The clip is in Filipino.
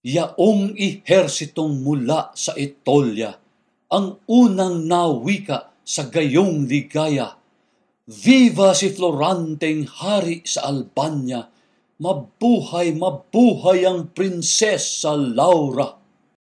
yaong ihersitong mula sa Etolya, ang unang nawika sa gayong ligaya. Viva si Floranteng hari sa Albania, mabuhay, mabuhay ang prinsesa sa Laura.